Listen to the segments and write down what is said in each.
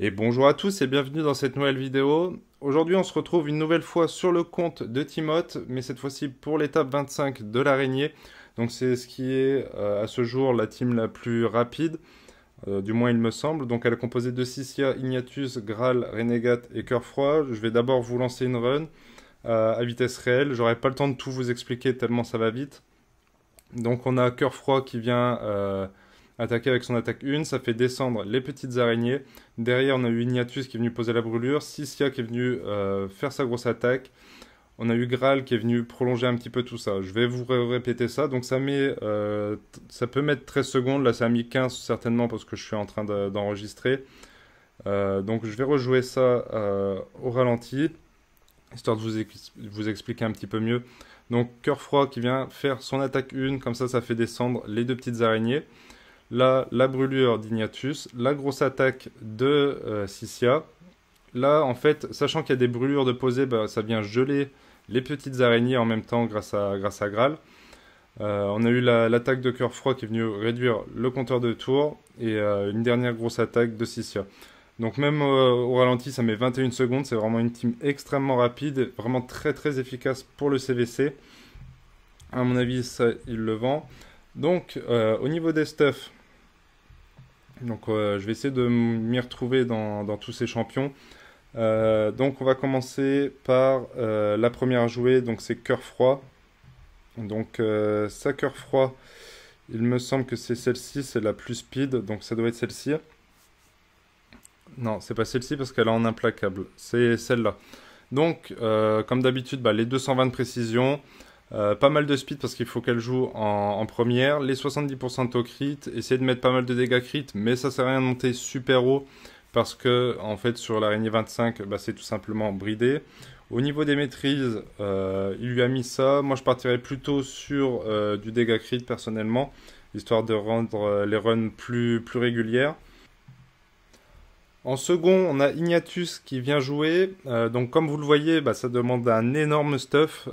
Et bonjour à tous et bienvenue dans cette nouvelle vidéo. Aujourd'hui on se retrouve une nouvelle fois sur le compte de Timoth, mais cette fois-ci pour l'étape 25 de l'araignée. Donc c'est ce qui est euh, à ce jour la team la plus rapide, euh, du moins il me semble. Donc elle est composée de Sicilia, Ignatus, Graal, Renegade et Cœur Froid. Je vais d'abord vous lancer une run euh, à vitesse réelle. J'aurai pas le temps de tout vous expliquer tellement ça va vite. Donc on a Cœur Froid qui vient attaquer avec son attaque 1, ça fait descendre les petites araignées. Derrière, on a eu Ignatus qui est venu poser la brûlure, Sissia qui est venu euh, faire sa grosse attaque. On a eu Graal qui est venu prolonger un petit peu tout ça. Je vais vous répéter ça. Donc ça met, euh, ça peut mettre 13 secondes. Là, ça a mis 15 certainement parce que je suis en train d'enregistrer. Euh, donc je vais rejouer ça au ralenti, histoire de vous, vous, expliquer un petit peu mieux. Donc cœur froid qui vient faire son attaque 1, comme ça ça fait descendre les deux petites araignées. Là, la brûlure d'Ignatus, la grosse attaque de euh, Là, en fait, sachant qu'il y a des brûlures de poser, bah, ça vient geler les petites araignées en même temps grâce à, grâce à Graal. Euh, on a eu l'attaque de cœur froid qui est venue réduire le compteur de tour et euh, une dernière grosse attaque de Sissia. Donc même au ralenti, ça met 21 secondes. C'est vraiment une team extrêmement rapide, vraiment très très efficace pour le CVC. À mon avis, ça, il le vend. Donc, euh, au niveau des stuffs, donc, euh, je vais essayer de m'y retrouver dans, tous ces champions. Euh, donc, on va commencer par la première à jouer, donc c'est Cœur Froid. Donc, sa Cœur Froid, il me semble que c'est celle-ci, c'est la plus speed, donc ça doit être celle-ci. Non, c'est pas celle-ci parce qu'elle est en implacable, c'est celle-là. Donc, comme d'habitude, bah, les 220 de précision, euh, pas mal de speed parce qu'il faut qu'elle joue en, première. Les 70% de crit, essayer de mettre pas mal de dégâts crit, mais ça sert à rien de monter super haut parce que en fait sur l'araignée 25, bah, c'est tout simplement bridé. Au niveau des maîtrises, euh, il lui a mis ça. Moi je partirais plutôt sur euh, du dégâts crit personnellement, histoire de rendre les runs plus, plus régulières. En second, on a Ignatus qui vient jouer. donc comme vous le voyez, bah, ça demande un énorme stuff.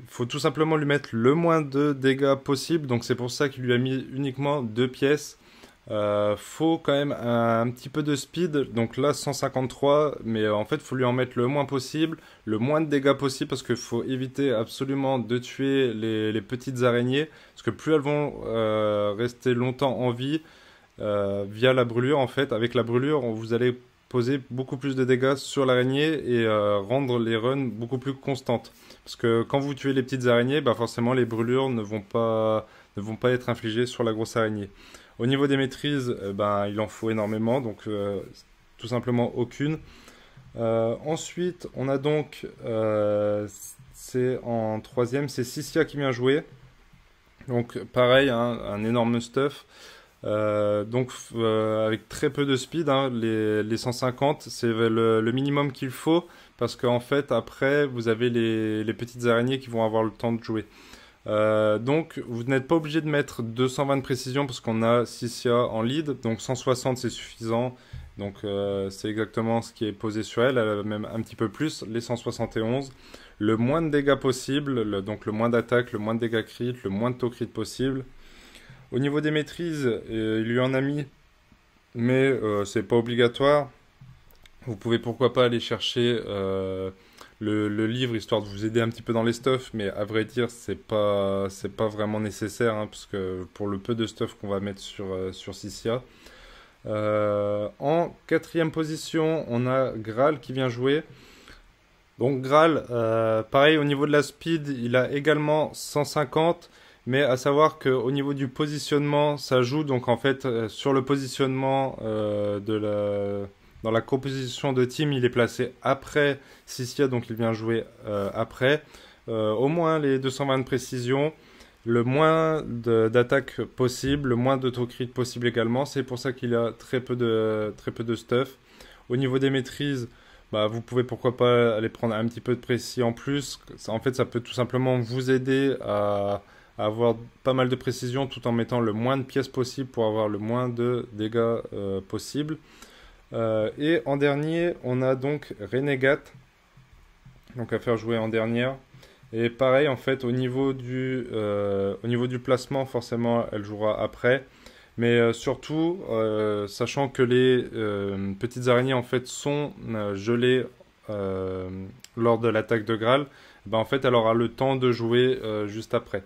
Il faut tout simplement lui mettre le moins de dégâts possible. Donc c'est pour ça qu'il lui a mis uniquement deux pièces. Euh, faut quand même un, petit peu de speed. Donc là 153. Mais euh, en fait faut lui en mettre le moins possible. Le moins de dégâts possible. Parce qu'il faut éviter absolument de tuer les, petites araignées. Parce que plus elles vont euh, rester longtemps en vie. via la brûlure en fait avec la brûlure vous allez poser beaucoup plus de dégâts sur l'araignée et euh, rendre les runs beaucoup plus constantes. Parce que quand vous tuez les petites araignées, bah forcément les brûlures ne vont, pas, ne vont pas être infligées sur la grosse araignée. Au niveau des maîtrises, euh, bah, il en faut énormément, donc euh, tout simplement aucune. ensuite, on a donc, c'est en troisième, c'est Sissia qui vient jouer. Donc pareil, hein, un énorme stuff. Euh, donc euh, avec très peu de speed, hein, les, 150 c'est le, minimum qu'il faut parce qu'en fait après vous avez les, petites araignées qui vont avoir le temps de jouer. Euh, donc vous n'êtes pas obligé de mettre 220 de précision parce qu'on a Sissia en lead, donc 160 c'est suffisant. Donc c'est exactement ce qui est posé sur elle, même un petit peu plus, les 171. Le moins de dégâts possible, donc le moins d'attaque, le moins de dégâts crit, le moins de taux crit possible. Au niveau des maîtrises, euh, il lui en a mis, mais ce euh, c'est pas obligatoire. Vous pouvez pourquoi pas aller chercher euh, le, livre histoire de vous aider un petit peu dans les stuffs, mais à vrai dire, c'est pas pas vraiment nécessaire hein, parce que pour le peu de stuff qu'on va mettre sur euh, en quatrième position, on a Graal qui vient jouer. Donc Graal, pareil au niveau de la speed, il a également 150 mais à savoir qu'au niveau du positionnement, ça joue donc en fait euh, sur le positionnement euh, de la... dans la composition de team, il est placé après Sissia, donc il vient jouer euh, après. au moins les 220 de précision, le moins d'attaque possible, le moins d'autocrit possible également. C'est pour ça qu'il a très peu, de, très peu de stuff. Au niveau des maîtrises, bah, vous pouvez pourquoi pas aller prendre un petit peu de précis en plus. En fait, ça peut tout simplement vous aider à avoir pas mal de précision tout en mettant le moins de pièces possible pour avoir le moins de dégâts euh, possible. Euh, et en dernier, on a donc Renegade, donc à faire jouer en dernière. Et pareil, en fait, au niveau du, euh, au niveau du placement, forcément, elle jouera après. Mais surtout, sachant que les petites araignées en fait sont gelées lors de l'attaque de Graal, ben, en fait elle aura le temps de jouer juste après.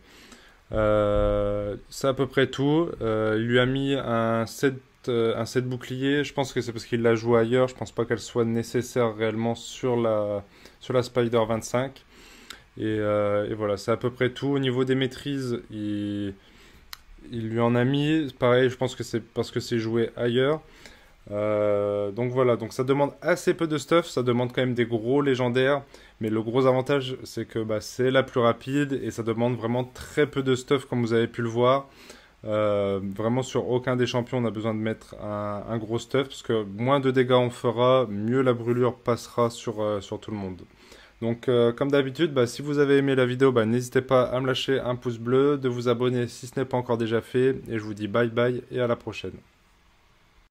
Euh, c'est à peu près tout. Euh, il lui a mis un 7 euh, un set bouclier, je pense que c'est parce qu'il la joué ailleurs, je pense pas qu'elle soit nécessaire réellement sur la, sur la Spider 25. Et, et voilà, c'est à peu près tout. Au niveau des maîtrises, il, il lui en a mis. Pareil, je pense que c'est parce que c'est joué ailleurs. Euh, donc voilà, donc ça demande assez peu de stuff, ça demande quand même des gros légendaires, mais le gros avantage c'est que bah, c'est la plus rapide et ça demande vraiment très peu de stuff comme vous avez pu le voir. Euh, vraiment sur aucun des champions on a besoin de mettre un, gros stuff parce que moins de dégâts on fera, mieux la brûlure passera sur, euh, tout le monde. Donc comme d'habitude, bah, si vous avez aimé la vidéo, bah, n'hésitez pas à me lâcher un pouce bleu, de vous abonner si ce n'est pas encore déjà fait, et je vous dis bye bye et à la prochaine.